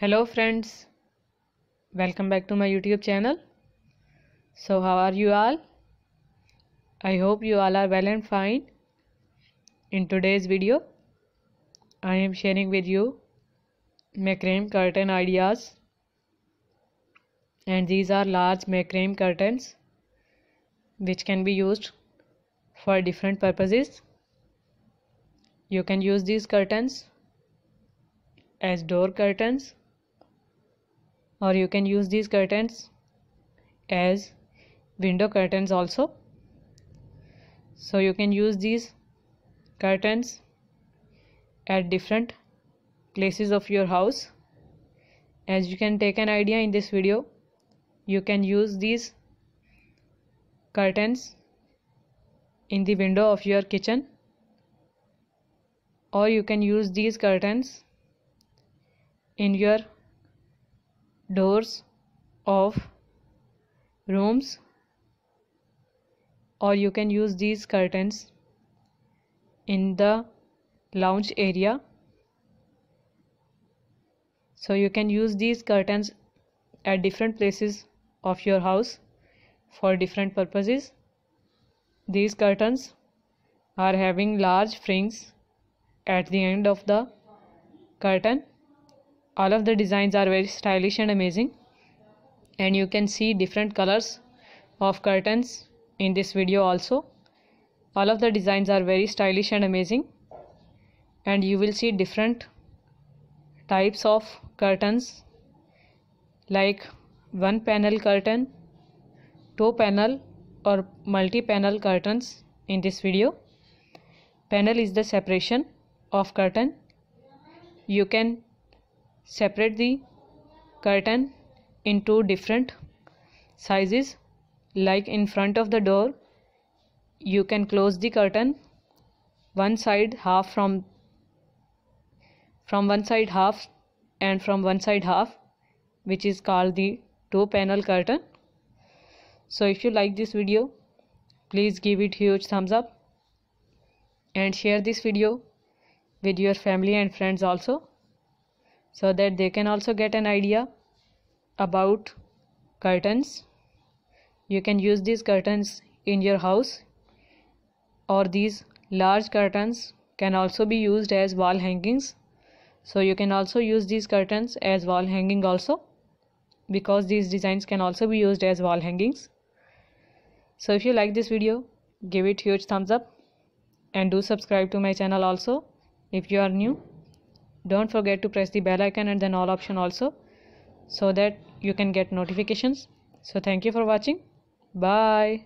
hello friends welcome back to my youtube channel so how are you all i hope you all are well and fine in today's video i am sharing with you macrame curtain ideas and these are large macrame curtains which can be used for different purposes you can use these curtains as door curtains or you can use these curtains as window curtains also so you can use these curtains at different places of your house as you can take an idea in this video you can use these curtains in the window of your kitchen or you can use these curtains in your doors of rooms or you can use these curtains in the lounge area so you can use these curtains at different places of your house for different purposes these curtains are having large frings at the end of the curtain all of the designs are very stylish and amazing and you can see different colors of curtains in this video also all of the designs are very stylish and amazing and you will see different types of curtains like one panel curtain two panel or multi panel curtains in this video panel is the separation of curtain you can separate the curtain into different sizes like in front of the door you can close the curtain one side half from from one side half and from one side half which is called the two panel curtain so if you like this video please give it huge thumbs up and share this video with your family and friends also so that they can also get an idea about curtains you can use these curtains in your house or these large curtains can also be used as wall hangings so you can also use these curtains as wall hanging also because these designs can also be used as wall hangings so if you like this video give it huge thumbs up and do subscribe to my channel also if you are new don't forget to press the bell icon and then all option also so that you can get notifications so thank you for watching bye